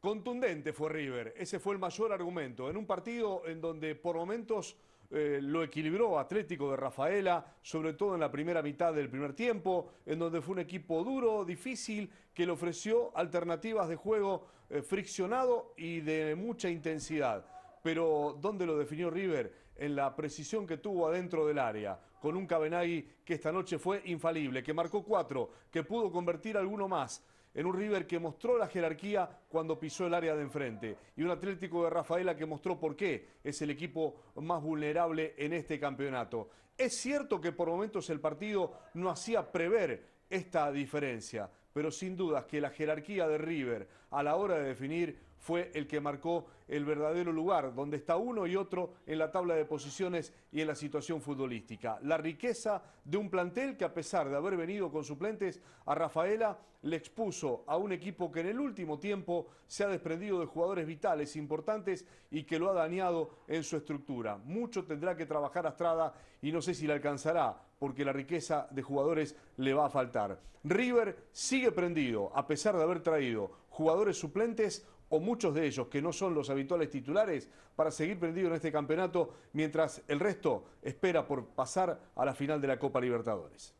Contundente fue River, ese fue el mayor argumento. En un partido en donde por momentos eh, lo equilibró Atlético de Rafaela, sobre todo en la primera mitad del primer tiempo, en donde fue un equipo duro, difícil, que le ofreció alternativas de juego eh, friccionado y de mucha intensidad pero ¿dónde lo definió River? En la precisión que tuvo adentro del área, con un Cabenagui que esta noche fue infalible, que marcó cuatro, que pudo convertir alguno más en un River que mostró la jerarquía cuando pisó el área de enfrente y un Atlético de Rafaela que mostró por qué es el equipo más vulnerable en este campeonato. Es cierto que por momentos el partido no hacía prever esta diferencia, pero sin dudas que la jerarquía de River a la hora de definir fue el que marcó el verdadero lugar, donde está uno y otro en la tabla de posiciones y en la situación futbolística. La riqueza de un plantel que a pesar de haber venido con suplentes a Rafaela, le expuso a un equipo que en el último tiempo se ha desprendido de jugadores vitales importantes y que lo ha dañado en su estructura. Mucho tendrá que trabajar Astrada y no sé si la alcanzará, porque la riqueza de jugadores le va a faltar. River sigue prendido, a pesar de haber traído jugadores suplentes o muchos de ellos que no son los habituales titulares, para seguir prendido en este campeonato, mientras el resto espera por pasar a la final de la Copa Libertadores.